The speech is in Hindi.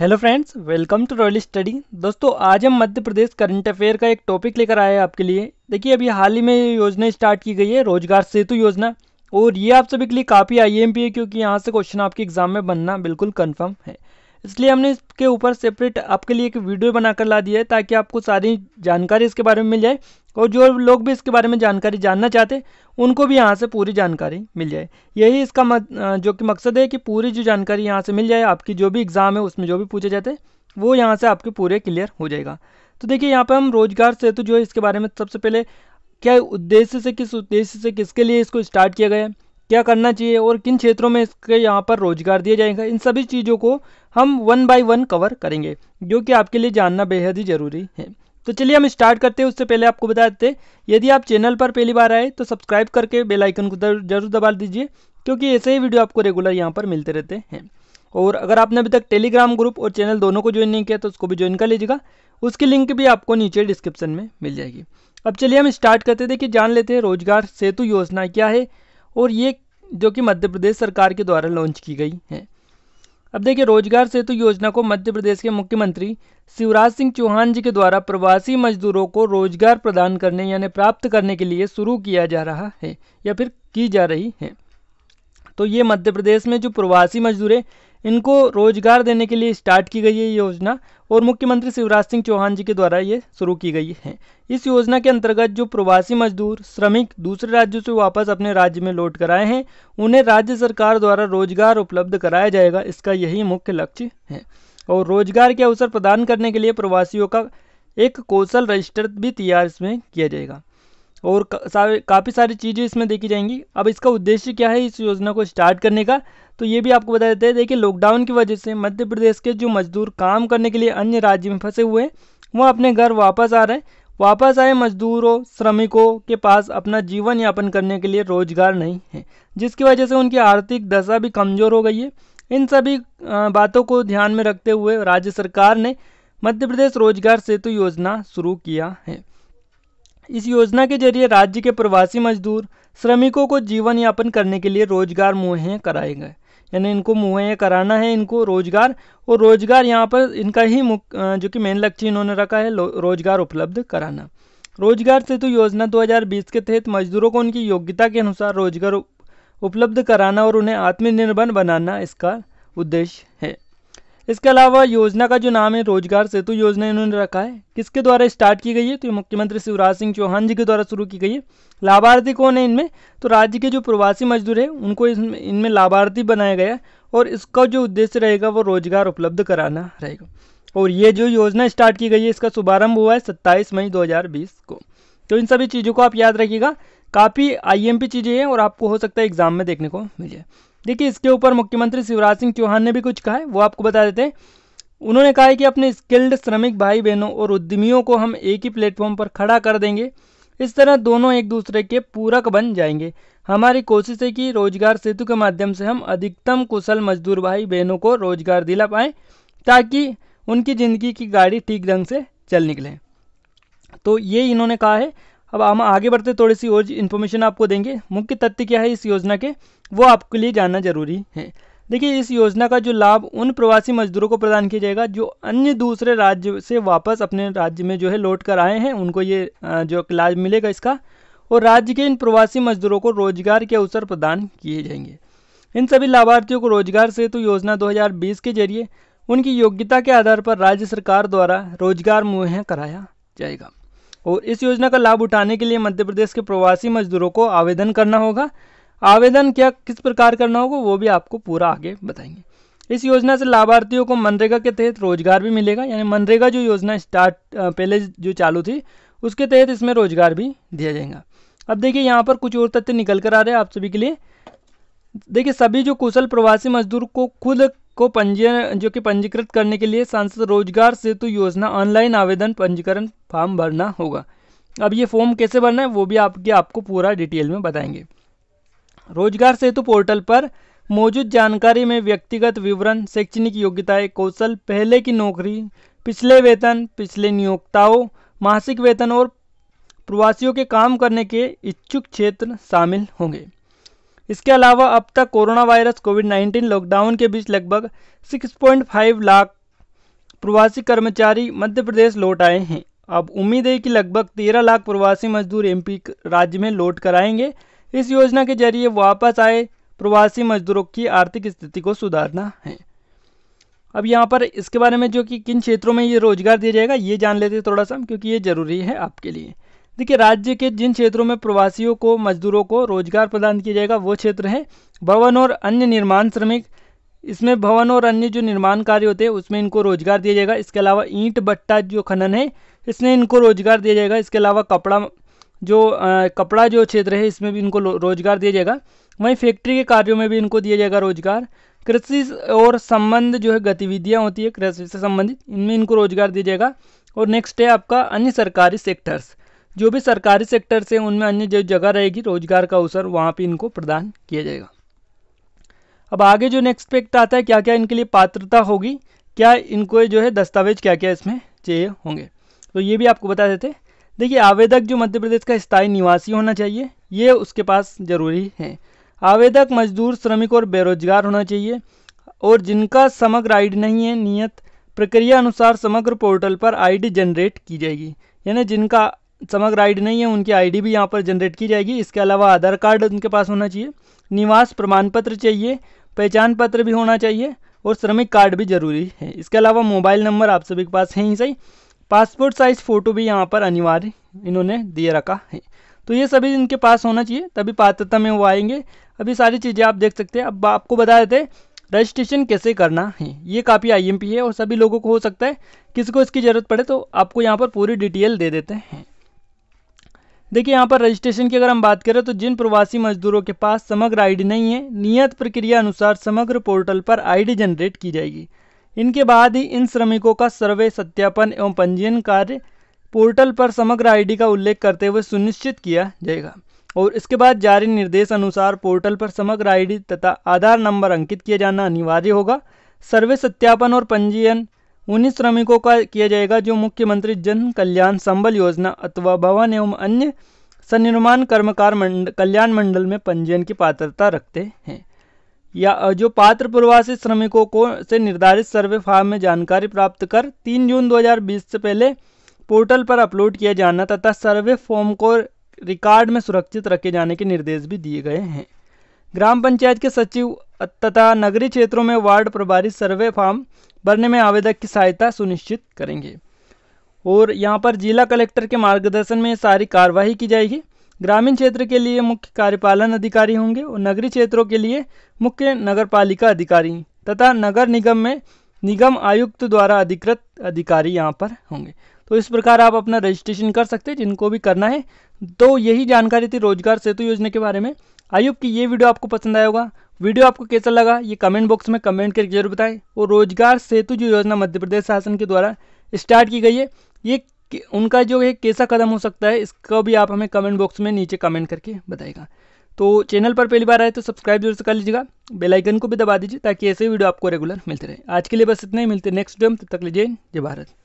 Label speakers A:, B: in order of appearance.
A: hello friends welcome to royal study दोस्तों आज हम मध्य प्रदेश करंट अफेयर का एक टॉपिक लेकर आए हैं आपके लिए देखिए अभी हाल ही में ये योजना स्टार्ट की गई है रोजगार सेतु योजना और ये आप सभी के लिए काफ़ी आई एम पी है क्योंकि यहाँ से क्वेश्चन आपके एग्जाम में बनना बिल्कुल कन्फर्म है इसलिए हमने इसके ऊपर सेपरेट आपके लिए एक वीडियो बनाकर ला दिया है ताकि आपको सारी जानकारी इसके बारे में मिल जाए और जो लोग भी इसके बारे में जानकारी जानना चाहते उनको भी यहाँ से पूरी जानकारी मिल जाए यही इसका मत, जो कि मकसद है कि पूरी जो जानकारी यहाँ से मिल जाए आपकी जो भी एग्ज़ाम है उसमें जो भी पूछे जाते हैं वो यहाँ से आपके पूरे क्लियर हो जाएगा तो देखिए यहाँ पर हम रोजगार सेतु जो है इसके बारे में सबसे पहले क्या उद्देश्य से किस उद्देश्य से किसके लिए इसको स्टार्ट किया गया है क्या करना चाहिए और किन क्षेत्रों में इसके यहाँ पर रोजगार दिया जाएगा इन सभी चीज़ों को हम वन बाय वन कवर करेंगे जो कि आपके लिए जानना बेहद ही ज़रूरी है तो चलिए हम स्टार्ट करते हैं उससे पहले आपको बता देते यदि आप चैनल पर पहली बार आए तो सब्सक्राइब करके बेल आइकन को जरूर दबा दीजिए क्योंकि ऐसे ही वीडियो आपको रेगुलर यहाँ पर मिलते रहते हैं और अगर आपने अभी तक टेलीग्राम ग्रुप और चैनल दोनों को ज्वाइन नहीं किया तो उसको भी ज्वाइन कर लीजिएगा उसकी लिंक भी आपको नीचे डिस्क्रिप्शन में मिल जाएगी अब चलिए हम स्टार्ट करते थे कि जान लेते हैं रोजगार सेतु योजना क्या है और ये जो कि मध्य प्रदेश सरकार के द्वारा लॉन्च की गई है अब देखिए रोजगार सेतु योजना को मध्य प्रदेश के मुख्यमंत्री शिवराज सिंह चौहान जी के द्वारा प्रवासी मजदूरों को रोजगार प्रदान करने यानी प्राप्त करने के लिए शुरू किया जा रहा है या फिर की जा रही है तो ये मध्य प्रदेश में जो प्रवासी मजदूर हैं इनको रोजगार देने के लिए स्टार्ट की गई है योजना और मुख्यमंत्री शिवराज सिंह चौहान जी के द्वारा ये शुरू की गई है इस योजना के अंतर्गत जो प्रवासी मजदूर श्रमिक दूसरे राज्यों से वापस अपने राज्य में लौट कर आए हैं उन्हें राज्य सरकार द्वारा रोजगार उपलब्ध कराया जाएगा इसका यही मुख्य लक्ष्य है और रोजगार के अवसर प्रदान करने के लिए प्रवासियों का एक कौशल रजिस्टर भी तैयार इसमें किया जाएगा और काफ़ी सारी चीज़ें इसमें देखी जाएंगी अब इसका उद्देश्य क्या है इस योजना को स्टार्ट करने का तो ये भी आपको बता देते हैं देखिए लॉकडाउन की वजह से मध्य प्रदेश के जो मजदूर काम करने के लिए अन्य राज्य में फंसे हुए हैं वो अपने घर वापस आ रहे हैं वापस आए मजदूरों श्रमिकों के पास अपना जीवन यापन करने के लिए रोजगार नहीं है जिसकी वजह से उनकी आर्थिक दशा भी कमज़ोर हो गई है इन सभी बातों को ध्यान में रखते हुए राज्य सरकार ने मध्य प्रदेश रोजगार सेतु योजना शुरू किया है इस योजना के जरिए राज्य के प्रवासी मजदूर श्रमिकों को जीवन यापन करने के लिए रोजगार मुहैया कराए गए यानी इनको मुहैया कराना है इनको रोजगार और रोजगार यहाँ पर इनका ही जो कि मेन लक्ष्य इन्होंने रखा है रोजगार उपलब्ध कराना रोजगार सेतु योजना 2020 के तहत मजदूरों को उनकी योग्यता के अनुसार रोजगार उपलब्ध कराना और उन्हें आत्मनिर्भर बनाना इसका उद्देश्य है इसके अलावा योजना का जो नाम है रोजगार सेतु योजना इन्होंने रखा है किसके द्वारा स्टार्ट की गई है तो मुख्यमंत्री शिवराज सिंह चौहान जी के द्वारा शुरू की गई है लाभार्थी कौन है इनमें तो राज्य के जो प्रवासी मजदूर है उनको इनमें लाभार्थी बनाया गया और इसका जो उद्देश्य रहेगा वो रोजगार उपलब्ध कराना रहेगा और ये जो योजना स्टार्ट की गई है इसका शुभारंभ हुआ है सत्ताईस मई दो को तो इन सभी चीज़ों को आप याद रखिएगा काफ़ी आई चीज़ें हैं और आपको हो सकता है एग्जाम में देखने को मिल जाए देखिए इसके ऊपर मुख्यमंत्री शिवराज सिंह चौहान ने भी कुछ कहा है वो आपको बता देते हैं उन्होंने कहा है कि अपने स्किल्ड श्रमिक भाई बहनों और उद्यमियों को हम एक ही प्लेटफॉर्म पर खड़ा कर देंगे इस तरह दोनों एक दूसरे के पूरक बन जाएंगे हमारी कोशिश है कि रोजगार सेतु के माध्यम से हम अधिकतम कुशल मजदूर भाई बहनों को रोजगार दिला पाएँ ताकि उनकी ज़िंदगी की गाड़ी ठीक ढंग से चल निकले तो ये इन्होंने कहा है अब हम आगे बढ़ते थोड़ी सी और इन्फॉर्मेशन आपको देंगे मुख्य तथ्य क्या है इस योजना के वो आपके लिए जानना जरूरी है देखिए इस योजना का जो लाभ उन प्रवासी मजदूरों को प्रदान किया जाएगा जो अन्य दूसरे राज्य से वापस अपने राज्य में जो है लौट कर आए हैं उनको ये जो लाभ मिलेगा इसका और राज्य के इन प्रवासी मजदूरों को रोजगार के अवसर प्रदान किए जाएंगे इन सभी लाभार्थियों को रोजगार सेतु योजना 2020 के जरिए उनकी योग्यता के आधार पर राज्य सरकार द्वारा रोजगार मुहैया कराया जाएगा और इस योजना का लाभ उठाने के लिए मध्य प्रदेश के प्रवासी मजदूरों को आवेदन करना होगा आवेदन क्या किस प्रकार करना होगा वो भी आपको पूरा आगे बताएंगे इस योजना से लाभार्थियों को मनरेगा के तहत रोजगार भी मिलेगा यानी मनरेगा जो योजना स्टार्ट पहले जो चालू थी उसके तहत इसमें रोजगार भी दिया जाएगा अब देखिए यहाँ पर कुछ और तथ्य निकल कर आ रहे हैं आप सभी के लिए देखिए सभी जो कुशल प्रवासी मजदूर को खुद को पंजीयन जो कि पंजीकृत करने के लिए सांसद रोजगार सेतु योजना ऑनलाइन आवेदन पंजीकरण फॉर्म भरना होगा अब ये फॉर्म कैसे भरना है वो भी आपके आपको पूरा डिटेल में बताएंगे रोजगार सेतु पोर्टल पर मौजूद जानकारी में व्यक्तिगत विवरण शैक्षणिक योग्यताएं कौशल पहले की नौकरी पिछले वेतन पिछले नियोक्ताओं मासिक वेतन और प्रवासियों के काम करने के इच्छुक क्षेत्र शामिल होंगे इसके अलावा अब तक कोरोना वायरस कोविड 19 लॉकडाउन के बीच लगभग 6.5 लाख प्रवासी कर्मचारी मध्य प्रदेश लौट आए हैं अब उम्मीद है कि लगभग 13 लाख प्रवासी मजदूर एमपी राज्य में लौट कर आएंगे इस योजना के जरिए वापस आए प्रवासी मजदूरों की आर्थिक स्थिति को सुधारना है अब यहाँ पर इसके बारे में जो कि किन क्षेत्रों में ये रोजगार दिया जाएगा ये जान लेते थोड़ा सा क्योंकि ये ज़रूरी है आपके लिए देखिए राज्य के जिन क्षेत्रों में प्रवासियों को मजदूरों को रोजगार प्रदान किया जाएगा वो क्षेत्र हैं भवन और अन्य निर्माण श्रमिक इसमें भवन और अन्य जो निर्माण कार्य होते हैं उसमें इनको रोजगार दिया जाएगा इसके अलावा ईंट भट्टा जो खनन है इसमें इनको रोजगार दिया जाएगा इसके अलावा कपड़ा जो आ, कपड़ा जो क्षेत्र है इसमें भी इनको रोजगार दिया जाएगा वहीं फैक्ट्री के कार्यों में भी इनको दिया जाएगा रोजगार कृषि और संबंध जो है गतिविधियाँ होती है कृषि से संबंधित इनमें इनको रोजगार दिया जाएगा और नेक्स्ट है आपका अन्य सरकारी सेक्टर्स जो भी सरकारी सेक्टर से उनमें अन्य जो जगह रहेगी रोजगार का अवसर वहाँ पर इनको प्रदान किया जाएगा अब आगे जो नेक्स्ट पेक्ट आता है क्या क्या इनके लिए पात्रता होगी क्या इनको जो है दस्तावेज क्या क्या इसमें चाहिए होंगे तो ये भी आपको बता देते देखिए आवेदक जो मध्य प्रदेश का स्थायी निवासी होना चाहिए ये उसके पास जरूरी है आवेदक मजदूर श्रमिक और बेरोजगार होना चाहिए और जिनका समग्र आईडी नहीं है नियत प्रक्रिया अनुसार समग्र पोर्टल पर आईडी जनरेट की जाएगी यानी जिनका चमक राइड नहीं है उनकी आईडी भी यहाँ पर जनरेट की जाएगी इसके अलावा आधार कार्ड उनके पास होना चाहिए निवास प्रमाण पत्र चाहिए पहचान पत्र भी होना चाहिए और श्रमिक कार्ड भी जरूरी है इसके अलावा मोबाइल नंबर आप सभी के पास है ही सही पासपोर्ट साइज़ फ़ोटो भी यहाँ पर अनिवार्य इन्होंने दिए रखा है तो ये सभी इनके पास होना चाहिए तभी पात्रता में वो आएंगे अभी सारी चीज़ें आप देख सकते हैं अब आपको बता देते रजिस्ट्रेशन कैसे करना है ये काफ़ी आईएमपी है और सभी लोगों को हो सकता है किसी को इसकी ज़रूरत पड़े तो आपको यहाँ पर पूरी डिटेल दे देते हैं देखिए यहाँ पर रजिस्ट्रेशन की अगर हम बात करें तो जिन प्रवासी मजदूरों के पास समग्र आईडी नहीं है नियत प्रक्रिया अनुसार समग्र पोर्टल पर आईडी जनरेट की जाएगी इनके बाद ही इन श्रमिकों का सर्वे सत्यापन एवं पंजीयन कार्य पोर्टल पर समग्र आईडी का उल्लेख करते हुए सुनिश्चित किया जाएगा और इसके बाद जारी निर्देश अनुसार पोर्टल पर समग्र आई तथा आधार नंबर अंकित किया जाना अनिवार्य होगा सर्वे सत्यापन और पंजीयन उन्हीं श्रमिकों का किया जाएगा जो मुख्यमंत्री जन कल्याण संबल योजना अथवा भवन एवं अन्य सन्निर्माण कर्मकार मंड कल्याण मंडल में पंजीयन की पात्रता रखते हैं या जो पात्र प्रवासी श्रमिकों को से निर्धारित सर्वे फार्म में जानकारी प्राप्त कर 3 जून 2020 से पहले पोर्टल पर अपलोड किया जाना तथा सर्वे फॉर्म को रिकॉर्ड में सुरक्षित रखे जाने के निर्देश भी दिए गए हैं ग्राम पंचायत के सचिव तथा नगरीय क्षेत्रों में वार्ड प्रभारी सर्वे फॉर्म भरने में आवेदक की सहायता सुनिश्चित करेंगे और यहाँ पर जिला कलेक्टर के मार्गदर्शन में सारी कार्यवाही की जाएगी ग्रामीण क्षेत्र के लिए मुख्य कार्यपालन अधिकारी होंगे और नगरीय क्षेत्रों के लिए मुख्य नगर पालिका अधिकारी तथा नगर निगम में निगम आयुक्त द्वारा अधिकृत अधिकारी यहाँ पर होंगे तो इस प्रकार आप अपना रजिस्ट्रेशन कर सकते हैं जिनको भी करना है तो यही जानकारी थी रोजगार सेतु योजना के बारे में आई होप कि ये वीडियो आपको पसंद आया होगा वीडियो आपको कैसा लगा ये कमेंट बॉक्स में कमेंट करके जरूर बताएं और रोजगार सेतु जो योजना मध्य प्रदेश शासन के द्वारा स्टार्ट की गई है ये उनका जो है कैसा कदम हो सकता है इसका भी आप हमें कमेंट बॉक्स में नीचे कमेंट करके बताएगा तो चैनल पर पहली बार आए तो सब्सक्राइब जरूर से कर लीजिएगा बेलाइकन को भी दबा दीजिए ताकि ऐसे वीडियो आपको रेगुलर मिलते रहे आज के लिए बस इतना ही मिलते नेक्स्ट डेम तब तक लीजिए जय भारत